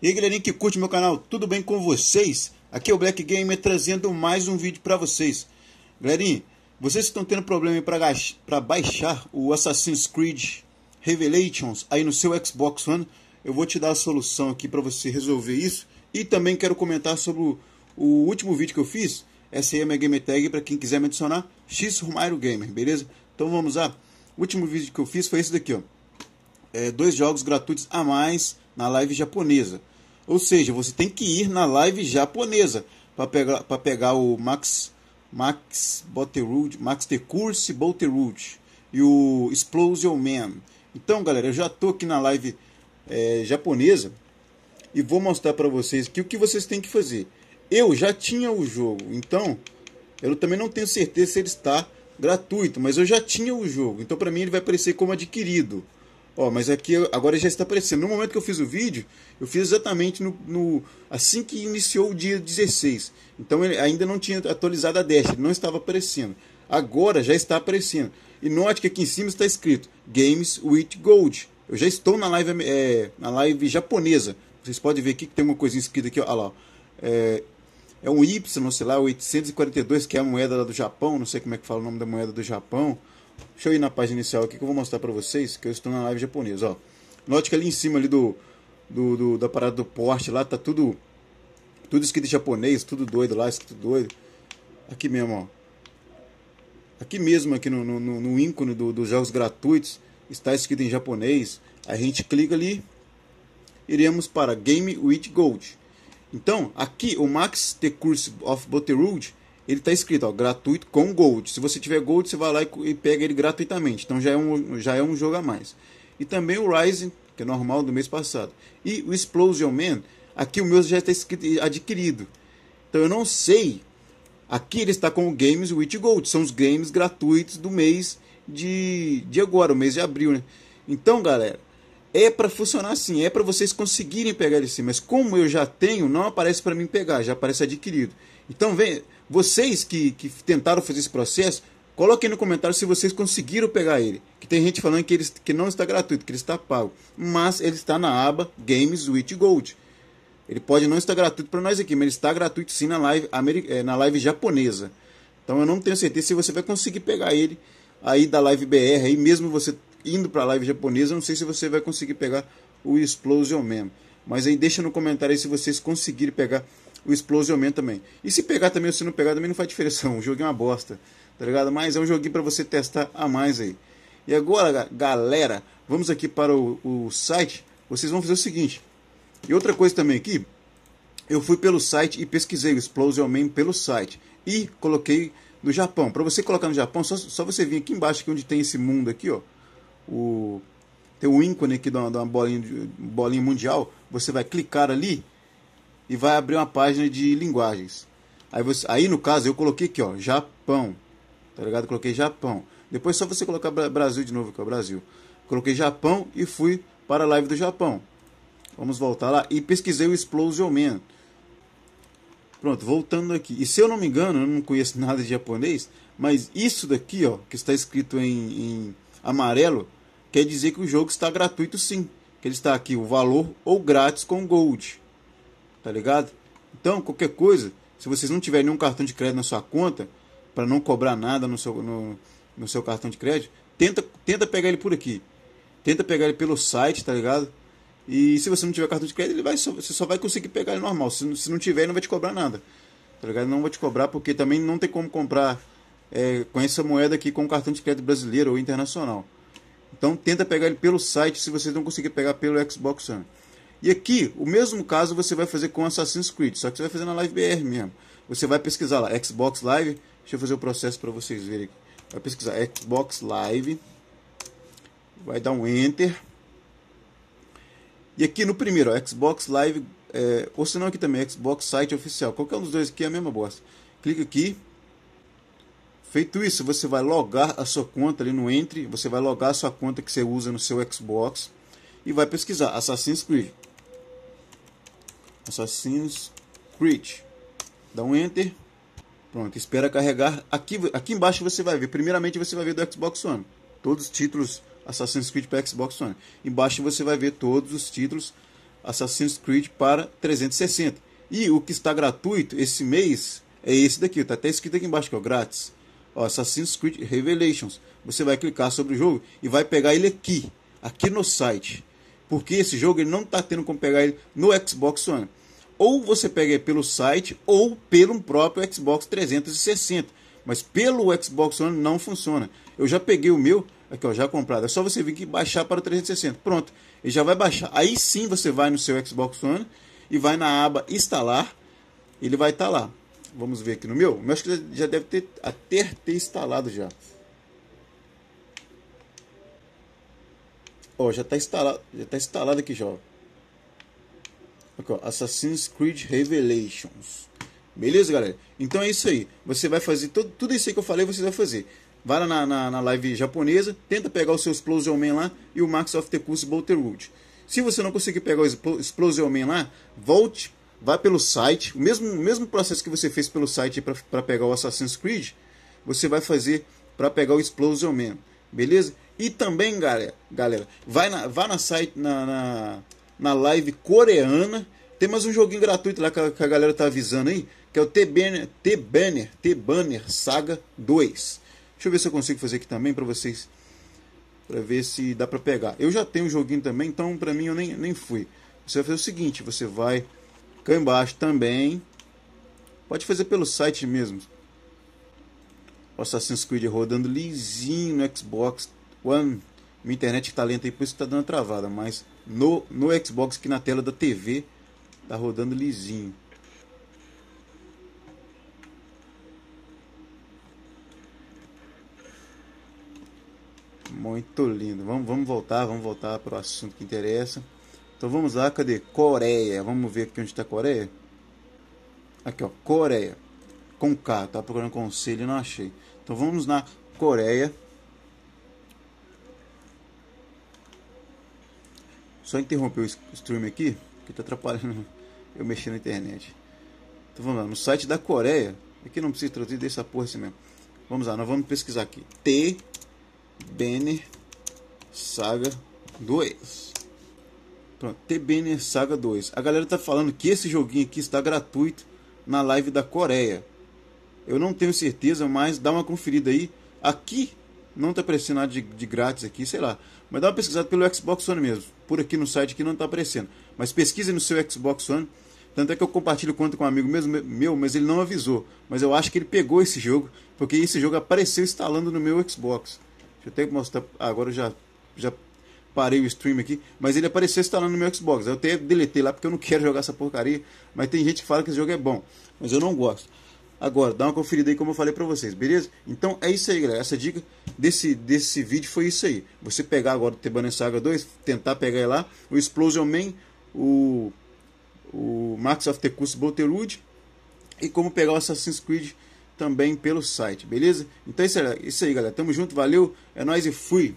E aí galerinha que curte meu canal, tudo bem com vocês? Aqui é o Black Gamer trazendo mais um vídeo para vocês. Galerinha, vocês estão tendo problema para baixar o Assassin's Creed Revelations aí no seu Xbox One? Eu vou te dar a solução aqui para você resolver isso. E também quero comentar sobre o, o último vídeo que eu fiz. Essa aí é a minha game tag para quem quiser me adicionar, X Romário Gamer, beleza? Então vamos lá. O último vídeo que eu fiz foi esse daqui, ó. É, dois jogos gratuitos a mais na live japonesa. Ou seja, você tem que ir na live japonesa para pegar, para pegar o Max Max Botterwood, Max de Curse Botterwood e o Explosion Man. Então, galera, eu já tô aqui na live é, japonesa e vou mostrar para vocês que o que vocês têm que fazer. Eu já tinha o jogo, então eu também não tenho certeza se ele está gratuito, mas eu já tinha o jogo, então para mim ele vai aparecer como adquirido. Ó, mas aqui é agora já está aparecendo. No momento que eu fiz o vídeo, eu fiz exatamente no, no assim que iniciou o dia 16. Então ele ainda não tinha atualizado a dash, não estava aparecendo. Agora já está aparecendo. E note que aqui em cima está escrito Games with Gold. Eu já estou na live, é, na live japonesa. Vocês podem ver aqui que tem uma coisinha escrita aqui, ó, lá. É, é um Y, sei lá, 842, que é a moeda lá do Japão. Não sei como é que fala o nome da moeda do Japão. Deixa eu ir na página inicial aqui que eu vou mostrar para vocês que eu estou na live japonesa. Ó. Note que ali em cima ali do, do, do, da parada do Porsche lá tá tudo tudo escrito em japonês, tudo doido lá, escrito doido. Aqui mesmo, ó. Aqui mesmo, aqui no, no, no ícone do, dos jogos gratuitos, está escrito em japonês. A gente clica ali, iremos para Game with Gold. Então, aqui o Max The Curse of Butterwood ele tá escrito, ó, gratuito com Gold. Se você tiver Gold, você vai lá e, e pega ele gratuitamente. Então já é, um, já é um jogo a mais. E também o rising que é normal do mês passado. E o Explosion Man, aqui o meu já está escrito, adquirido. Então eu não sei. Aqui ele está com o Games with Gold. São os games gratuitos do mês de, de agora, o mês de abril, né? Então, galera, é para funcionar assim, é para vocês conseguirem pegar ele sim, mas como eu já tenho, não aparece para mim pegar, já aparece adquirido. Então, vem, vocês que, que tentaram fazer esse processo, coloquem no comentário se vocês conseguiram pegar ele. Que tem gente falando que ele que não está gratuito, que ele está pago. Mas ele está na aba Games with Gold. Ele pode não estar gratuito para nós aqui, mas ele está gratuito sim na live, eh, na live japonesa. Então eu não tenho certeza se você vai conseguir pegar ele aí da live BR, aí mesmo você indo para a live japonesa, não sei se você vai conseguir pegar o Explosion mesmo. Mas aí deixa no comentário aí se vocês conseguirem pegar o Man também. E se pegar também ou se não pegar também não faz diferença. O jogo é uma bosta, tá ligado? Mas é um joguinho para você testar a mais aí. E agora, galera, vamos aqui para o, o site. Vocês vão fazer o seguinte. E outra coisa também aqui, eu fui pelo site e pesquisei o Explosion Man pelo site e coloquei no Japão. Para você colocar no Japão, só, só você vir aqui embaixo, aqui é onde tem esse mundo aqui, ó. O, tem o ícone aqui da uma, de uma bolinha, bolinha mundial. Você vai clicar ali e vai abrir uma página de linguagens. Aí, você, aí no caso eu coloquei aqui, ó, Japão. Tá ligado? Coloquei Japão. Depois é só você colocar Brasil de novo, que é o Brasil. Coloquei Japão e fui para a live do Japão. Vamos voltar lá e pesquisei o Explosion Man. Pronto, voltando aqui. E se eu não me engano, eu não conheço nada de japonês, mas isso daqui, ó, que está escrito em, em amarelo, quer dizer que o jogo está gratuito sim. Que ele está aqui o valor ou grátis com Gold tá ligado? Então, qualquer coisa, se vocês não tiverem nenhum cartão de crédito na sua conta, para não cobrar nada no seu, no, no seu cartão de crédito, tenta, tenta pegar ele por aqui. Tenta pegar ele pelo site, tá ligado? E se você não tiver cartão de crédito, ele vai só, você só vai conseguir pegar ele normal. Se, se não tiver, ele não vai te cobrar nada. Tá ligado? Não vai te cobrar porque também não tem como comprar é, com essa moeda aqui com cartão de crédito brasileiro ou internacional. Então tenta pegar ele pelo site se você não conseguir pegar pelo Xbox One. E aqui, o mesmo caso você vai fazer com Assassin's Creed, só que você vai fazer na Live BR mesmo. Você vai pesquisar lá, Xbox Live, deixa eu fazer o processo para vocês verem Vai pesquisar Xbox Live, vai dar um Enter. E aqui no primeiro, ó, Xbox Live, é, ou se não aqui também, Xbox Site Oficial. Qualquer um dos dois aqui é a mesma bosta. Clica aqui, Feito isso, você vai logar a sua conta ali no Entre, você vai logar a sua conta que você usa no seu Xbox e vai pesquisar Assassin's Creed. Assassin's Creed. Dá um Enter. Pronto, espera carregar. Aqui, aqui embaixo você vai ver. Primeiramente você vai ver do Xbox One. Todos os títulos Assassin's Creed para Xbox One. Embaixo você vai ver todos os títulos Assassin's Creed para 360. E o que está gratuito esse mês é esse daqui. Está até escrito aqui embaixo que é grátis. Ó, Assassin's Creed Revelations. Você vai clicar sobre o jogo e vai pegar ele aqui. Aqui no site. Porque esse jogo ele não está tendo como pegar ele no Xbox One. Ou você pega ele pelo site ou pelo próprio Xbox 360. Mas pelo Xbox One não funciona. Eu já peguei o meu, aqui ó, já comprado. É só você vir que baixar para o 360. Pronto, ele já vai baixar. Aí sim você vai no seu Xbox One e vai na aba instalar. Ele vai estar tá lá. Vamos ver aqui no meu. O meu acho que já deve ter até ter instalado já. Ó, já está instalado, já tá instalado aqui já. Aqui, ó, Assassin's Creed Revelations. Beleza, galera? Então é isso aí. Você vai fazer todo, tudo isso aí que eu falei, você vai fazer. Vai lá na, na, na live japonesa, tenta pegar o seu Explosion Man lá e o Max of the Curse Bolterwood. Se você não conseguir pegar o Explosion Man lá, volte, vá pelo site. O mesmo, o mesmo processo que você fez pelo site para pegar o Assassin's Creed, você vai fazer para pegar o Explosion Man. Beleza? E também, galera, galera vai na, vai na site, na, na, na live coreana. Tem mais um joguinho gratuito lá que a, que a galera tá avisando aí, que é o T-Banner, T-Banner, T-Banner Saga 2. Deixa eu ver se eu consigo fazer aqui também para vocês, para ver se dá para pegar. Eu já tenho um joguinho também, então para mim eu nem, nem fui. Você vai fazer o seguinte, você vai cá embaixo também. Pode fazer pelo site mesmo. Assassin's Creed rodando lisinho no Xbox One, minha internet está lenta aí, por isso está dando travada, mas no, no Xbox, que na tela da TV, tá rodando lisinho. Muito lindo. Vamos, vamos voltar, vamos voltar para o assunto que interessa. Então vamos lá, cadê? Coreia. Vamos ver aqui onde está a Coreia. Aqui, ó, Coreia. Com K, tá procurando conselho e não achei. Então vamos na Coreia. Só interromper o stream aqui, que tá atrapalhando eu mexer na internet. Então vamos lá, no site da Coreia, aqui não precisa traduzir dessa porra assim mesmo. Vamos lá, nós vamos pesquisar aqui. T Banner Saga 2. Pronto, T-Banner Saga 2. A galera tá falando que esse joguinho aqui está gratuito na live da Coreia. Eu não tenho certeza, mas dá uma conferida aí. Aqui não está aparecendo nada de, de, grátis aqui, sei lá. Mas dá uma pesquisada pelo Xbox One mesmo. Por aqui no site que não está aparecendo. Mas pesquise no seu Xbox One. Tanto é que eu compartilho conta com um amigo mesmo, meu, mas ele não avisou. Mas eu acho que ele pegou esse jogo, porque esse jogo apareceu instalando no meu Xbox. Deixa eu até mostrar. Ah, agora eu já, já parei o stream aqui. Mas ele apareceu instalando no meu Xbox. Eu até deletei lá porque eu não quero jogar essa porcaria. Mas tem gente que fala que esse jogo é bom. Mas eu não gosto agora. Dá uma conferida aí como eu falei para vocês, beleza? Então é isso aí, galera. Essa dica desse, desse vídeo foi isso aí. Você pegar agora o Tebana Saga 2, tentar pegar lá o Explosion Man, o, o Max of the Curse e como pegar o Assassin's Creed também pelo site, beleza? Então é isso aí, galera. Tamo junto, valeu, é nóis e fui!